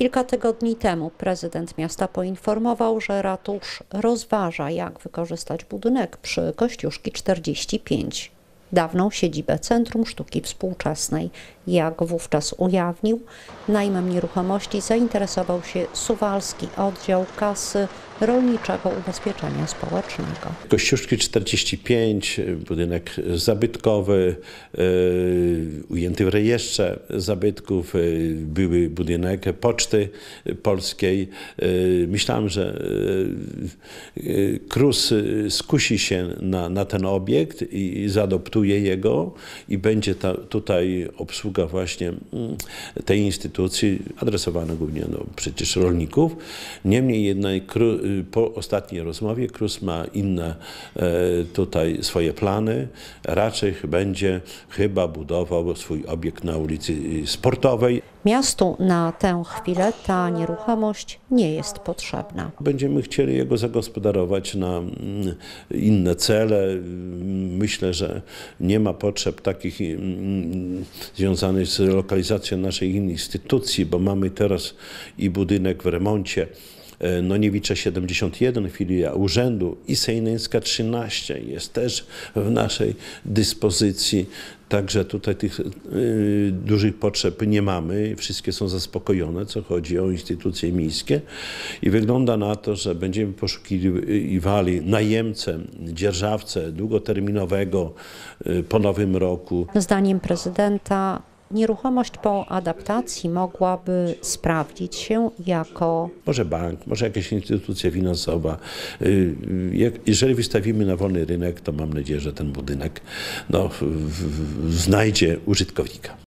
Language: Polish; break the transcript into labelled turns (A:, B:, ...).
A: Kilka tygodni temu prezydent miasta poinformował, że ratusz rozważa, jak wykorzystać budynek przy Kościuszki 45, dawną siedzibę Centrum Sztuki Współczesnej. Jak wówczas ujawnił, najmem nieruchomości zainteresował się suwalski oddział kasy rolniczego ubezpieczenia społecznego.
B: Kościuszki 45, budynek zabytkowy, e, ujęty w rejestrze zabytków, e, były budynek Poczty Polskiej. E, myślałem, że Krus skusi się na, na ten obiekt i zaadoptuje jego i będzie ta, tutaj obsługa właśnie mm, tej instytucji adresowana głównie do no, przecież rolników. Niemniej jednak Krus Y, po ostatniej rozmowie Krus ma inne e, tutaj swoje plany. Raczej będzie chyba budował swój obiekt na ulicy y, Sportowej.
A: Miastu na tę chwilę ta nieruchomość nie jest potrzebna.
B: Będziemy chcieli jego zagospodarować na mm, inne cele. Myślę, że nie ma potrzeb takich mm, związanych z lokalizacją naszej instytucji, bo mamy teraz i budynek w remoncie, E, Noniewicze 71, filia urzędu i Sejnyńska 13 jest też w naszej dyspozycji. Także tutaj tych e, dużych potrzeb nie mamy, wszystkie są zaspokojone, co chodzi o instytucje miejskie i wygląda na to, że będziemy poszukiwali najemcę, dzierżawcę długoterminowego e, po nowym roku.
A: Zdaniem prezydenta Nieruchomość po adaptacji mogłaby sprawdzić się jako.
B: Może bank, może jakaś instytucja finansowa. Y, jeżeli wystawimy na wolny rynek, to mam nadzieję, że ten budynek no, znajdzie użytkownika.